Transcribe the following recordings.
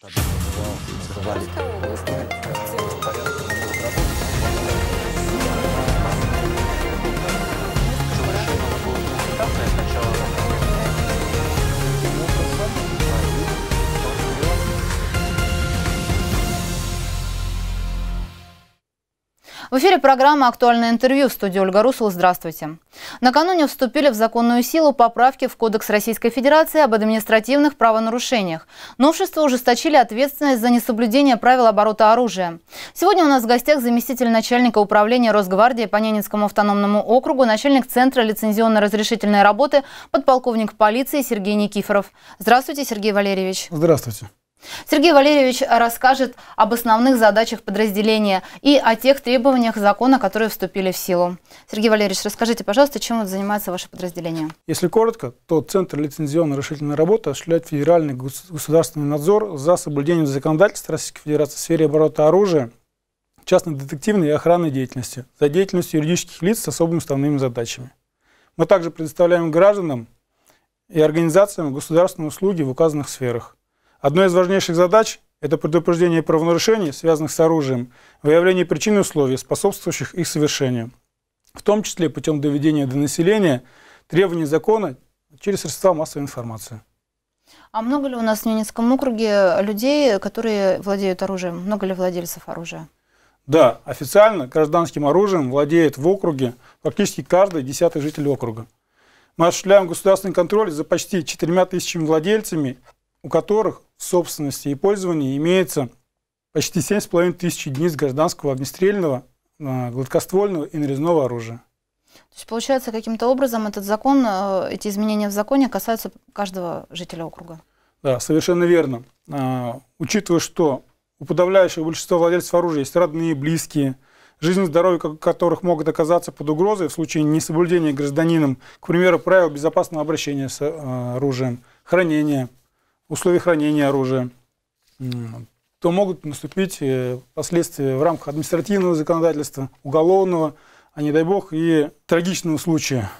Zabrali. В эфире программа «Актуальное интервью» в студии Ольга Русул. Здравствуйте. Накануне вступили в законную силу поправки в Кодекс Российской Федерации об административных правонарушениях. Новшества ужесточили ответственность за несоблюдение правил оборота оружия. Сегодня у нас в гостях заместитель начальника управления Росгвардии по Ненецкому автономному округу, начальник Центра лицензионно-разрешительной работы, подполковник полиции Сергей Никифоров. Здравствуйте, Сергей Валерьевич. Здравствуйте. Сергей Валерьевич расскажет об основных задачах подразделения и о тех требованиях закона, которые вступили в силу. Сергей Валерьевич, расскажите, пожалуйста, чем вот занимается ваше подразделение? Если коротко, то Центр лицензионной решительной работы осуществляет федеральный государственный надзор за соблюдением законодательства Российской Федерации в сфере оборота оружия, частной детективной и охранной деятельности, за деятельностью юридических лиц с особыми основными задачами. Мы также предоставляем гражданам и организациям государственные услуги в указанных сферах. Одной из важнейших задач – это предупреждение правонарушений, связанных с оружием, выявление причин и условий, способствующих их совершению, в том числе путем доведения до населения требований закона через средства массовой информации. А много ли у нас в Ненецком округе людей, которые владеют оружием? Много ли владельцев оружия? Да, официально гражданским оружием владеет в округе практически каждый десятый житель округа. Мы осуществляем государственный контроль за почти четырьмя тысячами владельцами, у которых собственности и пользования имеется почти 7,5 тысяч единиц гражданского огнестрельного, э, гладкоствольного и нарезного оружия. То есть, получается, каким-то образом этот закон, э, эти изменения в законе касаются каждого жителя округа? Да, совершенно верно. Э, учитывая, что у подавляющего большинства владельцев оружия есть родные, близкие, жизнь и здоровье которых могут оказаться под угрозой в случае несоблюдения гражданином, к примеру, правил безопасного обращения с оружием, хранения – условий хранения оружия, то могут наступить э, последствия в рамках административного законодательства, уголовного, а не дай бог, и трагичного случая.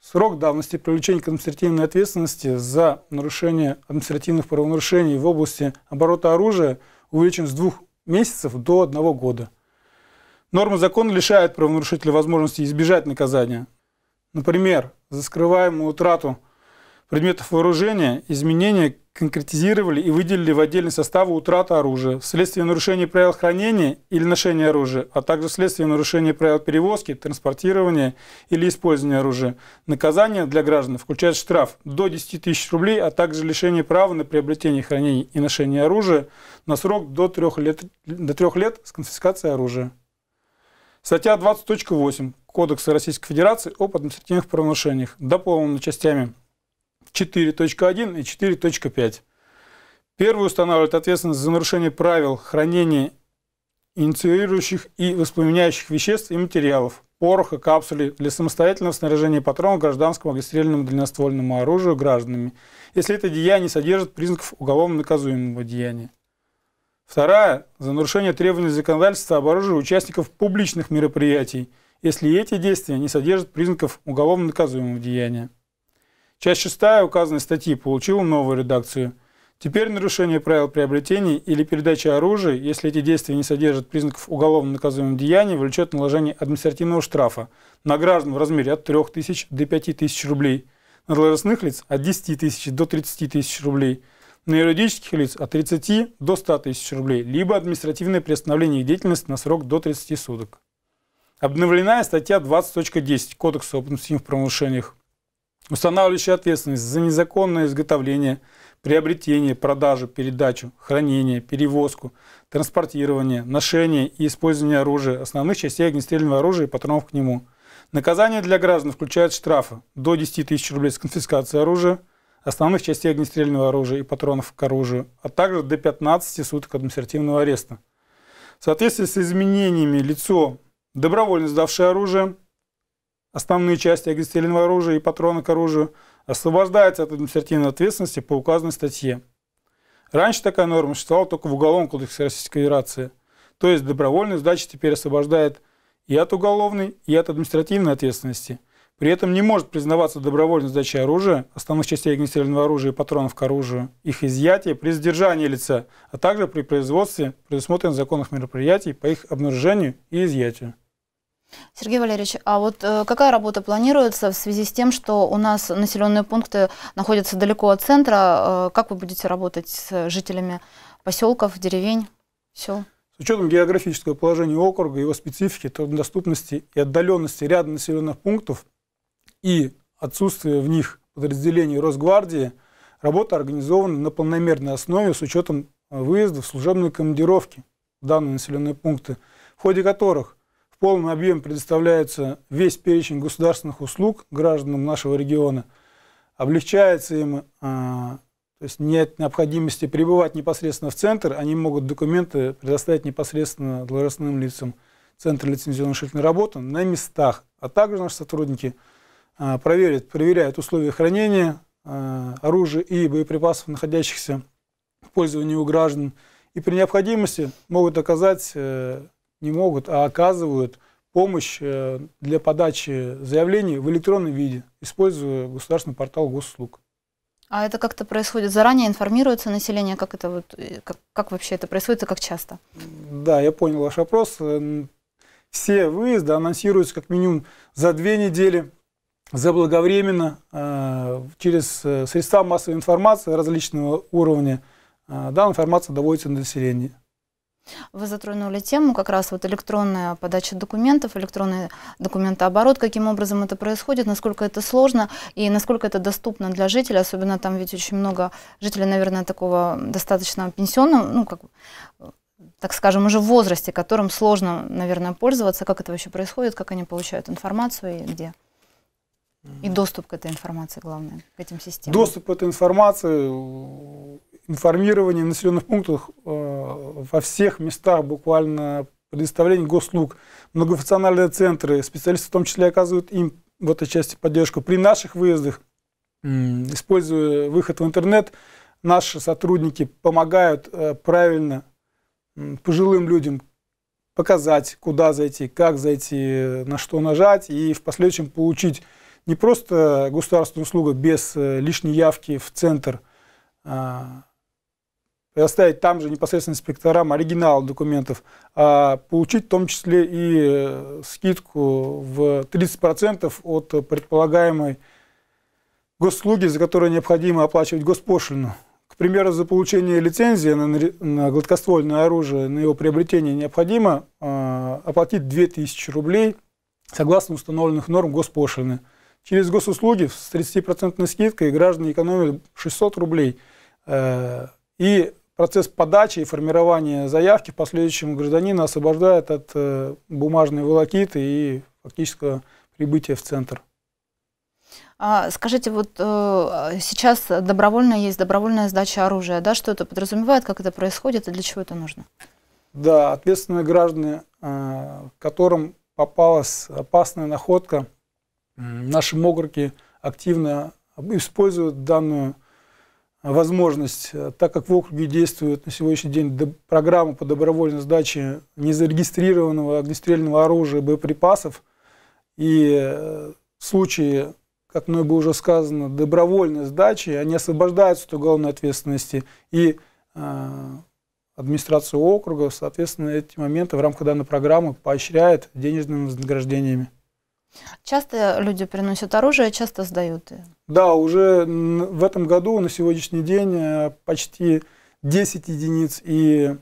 Срок давности привлечения к административной ответственности за нарушение административных правонарушений в области оборота оружия увеличен с двух месяцев до одного года. Норма закона лишает правонарушителя возможности избежать наказания. Например, за скрываемую утрату предметов вооружения, изменения конкретизировали и выделили в отдельный состав утрата оружия вследствие нарушения правил хранения или ношения оружия, а также вследствие нарушения правил перевозки, транспортирования или использования оружия. Наказание для граждан включает штраф до 10 тысяч рублей, а также лишение права на приобретение, хранение и ношение оружия на срок до 3 лет, до 3 лет с конфискацией оружия. Статья 20.8 Кодекса Российской Федерации об административных правонарушениях, дополнена частями 4.1 и 4.5. Первый устанавливает ответственность за нарушение правил хранения инициирующих и воспламеняющих веществ и материалов, пороха, капсули для самостоятельного снаряжения патронов гражданскому огнестрельному дальноствольному оружию гражданами, если это деяние содержит признаков уголовно наказуемого деяния. Вторая – за нарушение требований законодательства об оружии участников публичных мероприятий, если эти действия не содержат признаков уголовно наказуемого деяния. Часть 6 указанной статьи получила новую редакцию. Теперь нарушение правил приобретения или передачи оружия, если эти действия не содержат признаков уголовно наказуемого деяния, влечет наложение административного штрафа на граждан в размере от 3 тысяч до 5 тысяч рублей, на должностных лиц от 10 тысяч до 30 тысяч рублей, на юридических лиц от 30 до 100 тысяч рублей, либо административное приостановление их деятельности на срок до 30 суток. Обновленная статья 20.10 Кодекса об административных правонарушениях устанавливающий ответственность за незаконное изготовление, приобретение, продажу, передачу, хранение, перевозку, транспортирование, ношение и использование оружия, основных частей огнестрельного оружия и патронов к нему. Наказание для граждан включает штрафы до 10 тысяч рублей с конфискацией оружия, основных частей огнестрельного оружия и патронов к оружию, а также до 15 суток административного ареста. В соответствии с изменениями лицо, добровольно сдавшее оружие, основные части огнестрельного оружия и патроны к оружию, освобождаются от административной ответственности по указанной статье. Раньше такая норма существовала только в Уголовном кодексе Российской Федерации. То есть добровольная сдача теперь освобождает и от уголовной, и от административной ответственности. При этом не может признаваться добровольная сдача оружия, основных частей огнестрельного оружия и патронов к оружию, их изъятие при задержании лица, а также при производстве предусмотренных законных мероприятий по их обнаружению и изъятию. Сергей Валерьевич, а вот э, какая работа планируется в связи с тем, что у нас населенные пункты находятся далеко от центра? Э, как вы будете работать с жителями поселков, деревень, сел? С учетом географического положения округа, его специфики, труднодоступности и отдаленности ряда населенных пунктов и отсутствия в них подразделений Росгвардии, работа организована на полномерной основе с учетом э, выездов в служебные командировки в данные населенные пункты, в ходе которых полный объем предоставляется весь перечень государственных услуг гражданам нашего региона. Облегчается им, э, то есть нет необходимости пребывать непосредственно в центр, они могут документы предоставить непосредственно должностным лицам Центра лицензионно-решительной работы на местах. А также наши сотрудники э, проверят, проверяют условия хранения э, оружия и боеприпасов, находящихся в пользовании у граждан, и при необходимости могут оказать не могут, а оказывают помощь э, для подачи заявлений в электронном виде, используя государственный портал госуслуг. А это как-то происходит заранее, информируется население, как это вот, э, как, как вообще это происходит и как часто? Да, я понял ваш вопрос. Э, все выезды анонсируются как минимум за две недели заблаговременно через средства массовой информации различного уровня. данная информация доводится до населения. Вы затронули тему как раз вот электронная подача документов, электронный документооборот, каким образом это происходит, насколько это сложно и насколько это доступно для жителей, особенно там ведь очень много жителей, наверное, такого достаточно пенсионного, ну, как, так скажем, уже в возрасте, которым сложно, наверное, пользоваться, как это вообще происходит, как они получают информацию и где. И доступ к этой информации, главное, к этим системам. Доступ к этой информации информирование населенных пунктов э, во всех местах буквально предоставление госслуг. Многофункциональные центры, специалисты в том числе оказывают им в этой части поддержку. При наших выездах, используя выход в интернет, наши сотрудники помогают э, правильно пожилым людям показать, куда зайти, как зайти, на что нажать, и в последующем получить не просто государственную услугу без э, лишней явки в центр, а, оставить там же непосредственно инспекторам оригинал документов, а получить в том числе и э, скидку в 30% от предполагаемой госслуги, за которую необходимо оплачивать госпошлину. К примеру, за получение лицензии на, гладкоствольное оружие, на его приобретение необходимо э, оплатить 2000 рублей согласно установленных норм госпошлины. Через госуслуги с 30% скидкой граждане экономят 600 рублей. Э, и процесс подачи и формирования заявки в последующем гражданина освобождает от э, бумажной волокиты и фактического прибытия в центр. А, скажите, вот э, сейчас добровольно есть добровольная сдача оружия, да? Что это подразумевает, как это происходит и для чего это нужно? Да, ответственные граждане, э, которым попалась опасная находка, наши нашем активно используют данную возможность, э, так как в округе действует на сегодняшний день программа по добровольной сдаче незарегистрированного огнестрельного оружия, боеприпасов, и э, в случае, как мной бы уже сказано, добровольной сдачи, они освобождаются от уголовной ответственности, и э, администрацию округа, соответственно, эти моменты в рамках данной программы поощряет денежными вознаграждениями. Часто люди приносят оружие, часто сдают его. Да, уже в этом году на сегодняшний день э, почти 10 единиц и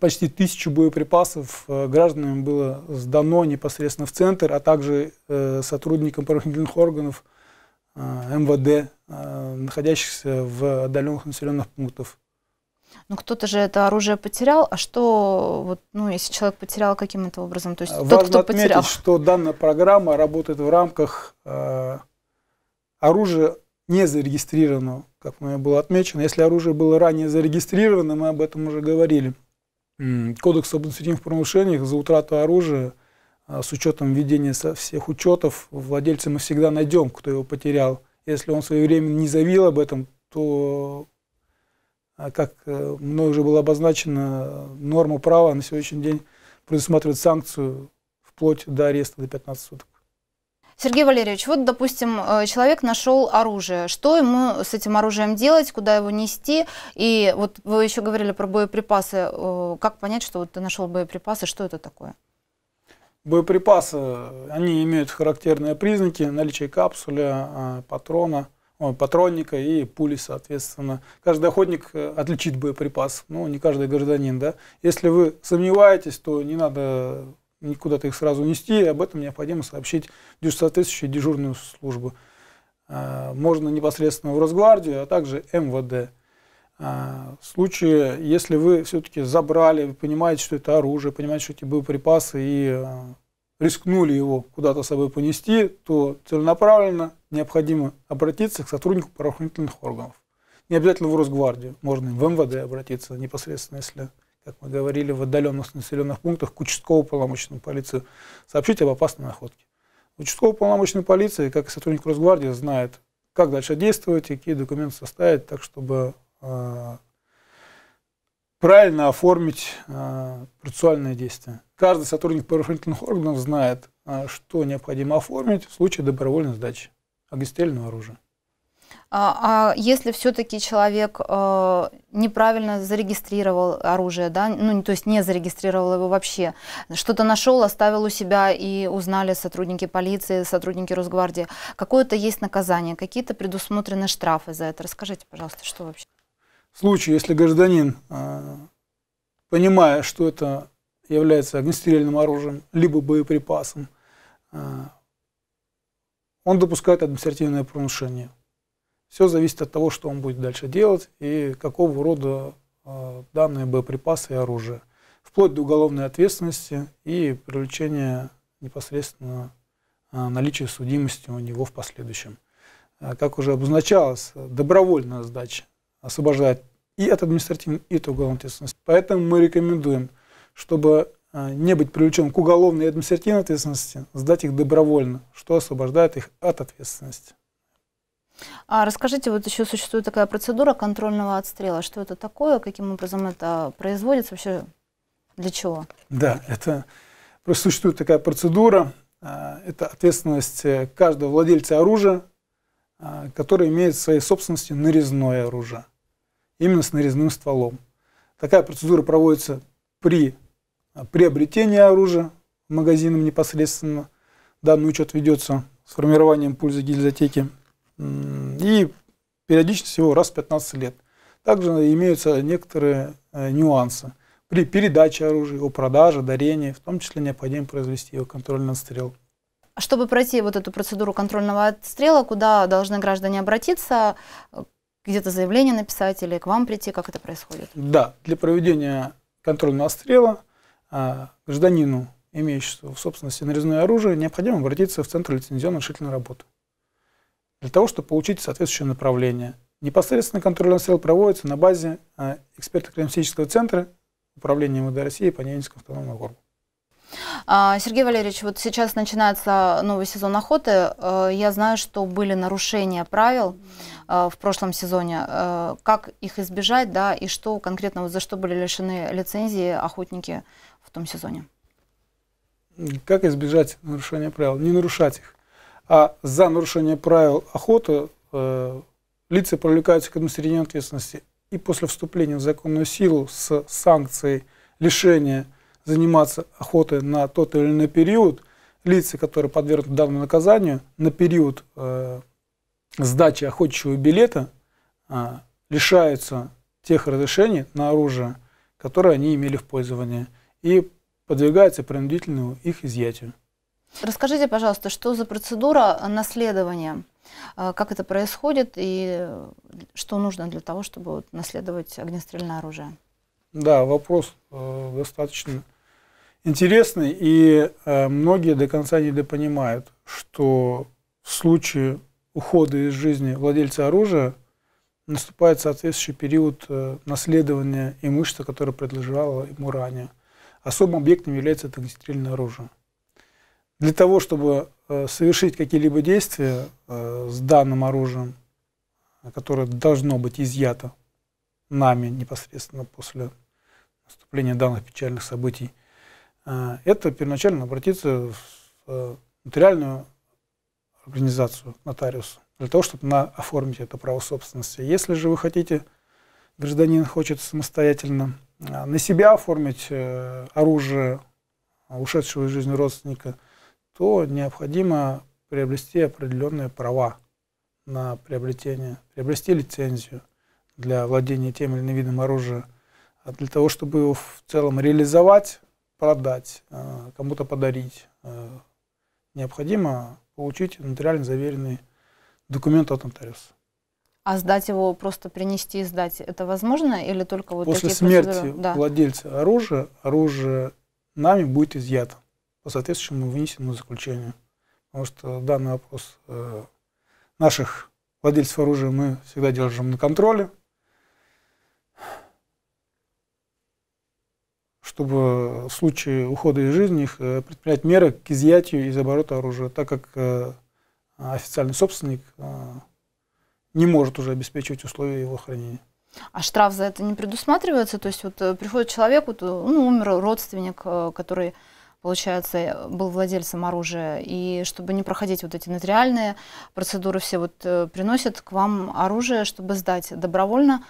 почти тысячу боеприпасов э, гражданам было сдано непосредственно в центр, а также э, сотрудникам правоохранительных органов МВД, находящихся в отдаленных населенных пунктах. Ну, кто-то же это оружие потерял, а что, вот, ну, если человек потерял каким-то образом, то есть Важно тот, кто отметить, потерял? что данная программа работает в рамках э, оружия не зарегистрированного, как мы было отмечено. Если оружие было ранее зарегистрировано, мы об этом уже говорили. Кодекс об административных правонарушениях за утрату оружия э, с учетом введения со всех учетов владельца мы всегда найдем, кто его потерял. Если он своевременно не заявил об этом, то а как э, мной уже было обозначено, норма права на сегодняшний день предусматривает санкцию вплоть до ареста до 15 суток. Сергей Валерьевич, вот, допустим, э, человек нашел оружие. Что ему с этим оружием делать, куда его нести? И вот вы еще говорили про боеприпасы. Э, как понять, что вот ты нашел боеприпасы, что это такое? Боеприпасы, они имеют характерные признаки, наличие капсуля, а, патрона – патронника и пули, соответственно. Каждый охотник э, отличит боеприпас, но ну, не каждый гражданин. Да? Если вы сомневаетесь, то не надо никуда их сразу нести, об этом необходимо сообщить соответствующую дежурную службу. А, можно непосредственно в Росгвардию, а также МВД. А, в случае, если вы все-таки забрали, вы понимаете, что это оружие, понимаете, что эти боеприпасы, и э, рискнули его куда-то с собой понести, то целенаправленно необходимо обратиться к сотруднику правоохранительных органов. Не обязательно в Росгвардию, можно и в МВД обратиться непосредственно, если, как мы говорили, в отдаленных населенных пунктах к участковому полномочному полиции сообщить об опасной находке. Участковый полномочный полиции, как и сотрудник Росгвардии, знает, как дальше действовать и какие документы составить, так чтобы э, правильно оформить э, процессуальные действия. Каждый сотрудник правоохранительных органов знает, э, что необходимо оформить в случае добровольной сдачи огнестрельного оружия. А, а если все-таки человек э, неправильно зарегистрировал оружие, да, ну то есть не зарегистрировал его вообще, что-то нашел, оставил у себя и узнали сотрудники полиции, сотрудники Росгвардии, какое-то есть наказание, какие-то предусмотрены штрафы за это? Расскажите, пожалуйста, что вообще? В случае, если гражданин, э, понимая, что это является огнестрельным оружием, либо боеприпасом, э, он допускает административное правонарушение. Все зависит от того, что он будет дальше делать и какого рода э, данные боеприпасы и оружие. Вплоть до уголовной ответственности и привлечения непосредственно э, наличия судимости у него в последующем. Э, как уже обозначалось, добровольная сдача освобождает и от административной, и от уголовной ответственности. Поэтому мы рекомендуем, чтобы а, не быть привлечен к уголовной и административной ответственности, сдать их добровольно, что освобождает их от ответственности. А расскажите, вот еще существует такая процедура контрольного отстрела. Что это такое, каким образом это производится, вообще для чего? Да, это просто существует такая процедура. А, это ответственность э, каждого владельца оружия, а, который имеет в своей собственности нарезное оружие, именно с нарезным стволом. Такая процедура проводится при приобретение оружия магазинам непосредственно. Данный ну учет ведется с формированием пользы гильзотеки. И периодичность всего раз в 15 лет. Также имеются некоторые э, нюансы. При передаче оружия, его продаже, дарении, в том числе необходимо произвести его контрольный отстрел. А чтобы пройти вот эту процедуру контрольного отстрела, куда должны граждане обратиться, где-то заявление написать или к вам прийти, как это происходит? Да, для проведения контрольного отстрела – а, гражданину, имеющему в собственности нарезное оружие, необходимо обратиться в Центр лицензионной решительной работы для того, чтобы получить соответствующее направление. Непосредственно контрольный отстрел проводится на базе а, экспертно-клинического центра Управления МВД России по Ненецкому автономному округу. А, Сергей Валерьевич, вот сейчас начинается новый сезон охоты. Э, я знаю, что были нарушения правил э, в прошлом сезоне. Э, как их избежать, да, и что конкретно вот за что были лишены лицензии охотники этом сезоне? Как избежать нарушения правил? Не нарушать их. А за нарушение правил охоты э, лица привлекаются к административной ответственности. И после вступления в законную силу с санкцией лишения заниматься охотой на тот или иной период, лица, которые подвергнуты данному наказанию, на период э, сдачи охотничьего билета э, лишаются тех разрешений на оружие, которые они имели в пользовании и подвигается принудительному их изъятию. Расскажите, пожалуйста, что за процедура наследования? А, как это происходит и что нужно для того, чтобы наследовать огнестрельное оружие? Да, вопрос э, достаточно интересный, и э, многие до конца недопонимают, что в случае ухода из жизни владельца оружия наступает соответствующий период э, наследования имущества, которое принадлежало ему ранее. Особым объектом является это огнестрельное оружие. Для того, чтобы э, совершить какие-либо действия э, с данным оружием, которое должно быть изъято нами непосредственно после наступления данных печальных событий, э, это первоначально обратиться в нотариальную организацию, нотариусу, для того, чтобы на, оформить это право собственности. Если же вы хотите, гражданин хочет самостоятельно Э, на себя оформить э, оружие э, ушедшего из жизни родственника, то необходимо приобрести определенные права на приобретение, приобрести лицензию для владения тем или иным видом оружия, а для того, чтобы его в целом реализовать, продать, кому-то подарить, необходимо получить нотариально заверенный документ от нотариуса. А сдать его, просто принести и сдать, это возможно или только вот После такие смерти процедуры? Да. владельца оружия, оружие нами будет изъято. По соответствующему вынесенному заключению. Потому что данный вопрос э, наших владельцев оружия мы всегда держим на контроле. чтобы в случае ухода из жизни их э, предпринять меры к изъятию из оборота оружия, так как э, официальный собственник э, не может уже обеспечивать условия его хранения. А штраф за это не предусматривается? То есть вот э, приходит человек, вот, э, ну, умер родственник, э, который получается, был владельцем оружия. И чтобы не проходить вот эти нотариальные процедуры, все вот приносят к вам оружие, чтобы сдать добровольно.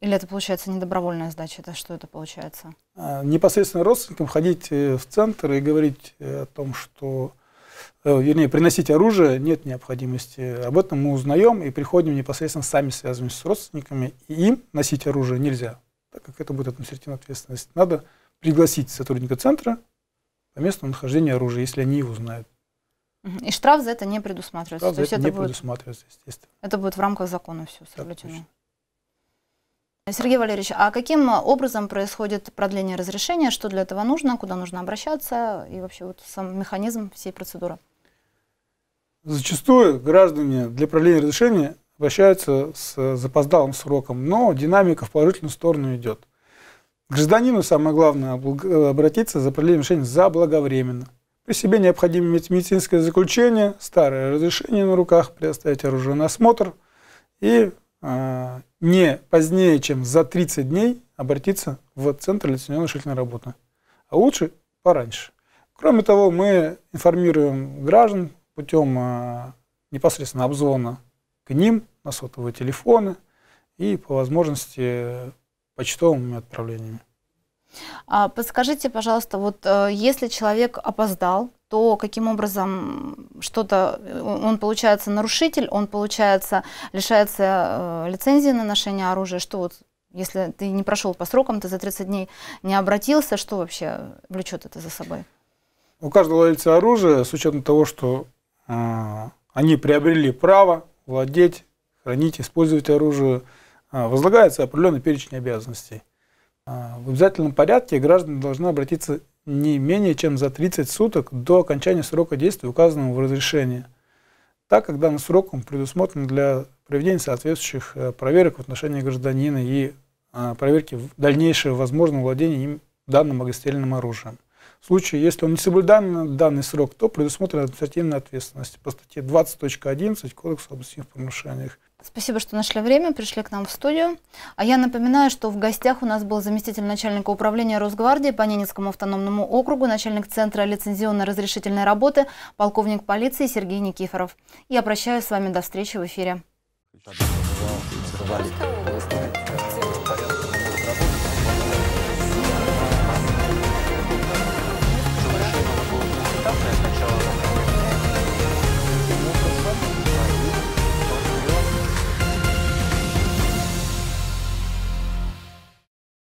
Или это получается недобровольная сдача? Это что это получается? А, непосредственно родственникам ходить в центр и говорить о том, что Э, вернее, приносить оружие нет необходимости. Об этом мы узнаем и приходим непосредственно сами связываемся с родственниками, и им носить оружие нельзя, так как это будет административная ответственность. Надо пригласить сотрудника центра по месту нахождения оружия, если они его знают. И штраф за это не предусматривается. Штраф за есть это не будет... предусматривается, естественно. Это будет в рамках закона все соблюдено. Так, точно. Сергей Валерьевич, а каким образом происходит продление разрешения? Что для этого нужно? Куда нужно обращаться? И вообще вот сам механизм всей процедуры? Зачастую граждане для продления разрешения обращаются с запоздалым сроком, но динамика в положительную сторону идет. гражданину самое главное обратиться за продлением решения заблаговременно. При себе необходимо иметь медицинское заключение, старое разрешение на руках, предоставить оружие на осмотр и а, не позднее, чем за 30 дней обратиться в Центр лицензионно-решительной работы, а лучше пораньше. Кроме того, мы информируем граждан путем а, непосредственно обзвона к ним на сотовые телефоны и по возможности почтовыми отправлениями. А подскажите, пожалуйста, вот э, если человек опоздал, то каким образом что-то, э, он получается нарушитель, он получается, лишается э, лицензии на ношение оружия, что вот если ты не прошел по срокам, ты за 30 дней не обратился, что вообще влечет это за собой? У каждого владельца оружия, с учетом того, что э, они приобрели право владеть, хранить, использовать оружие, э, возлагается определенный перечень обязанностей. Э, в обязательном порядке граждане должны обратиться не менее чем за 30 суток до окончания срока действия, указанного в разрешении, так как данным сроком предусмотрен для проведения соответствующих э, проверок в отношении гражданина и а, проверки дальнейшего возможного владения им данным огнестрельным оружием случае, если он не соблюден данный срок, то предусмотрена административная ответственность по статье 20.11 Кодекса об административных нарушениях. Спасибо, что нашли время, пришли к нам в студию. А я напоминаю, что в гостях у нас был заместитель начальника управления Росгвардии по Ненецкому автономному округу, начальник Центра лицензионно-разрешительной работы, полковник полиции Сергей Никифоров. Я прощаюсь с вами до встречи в эфире. Thank you.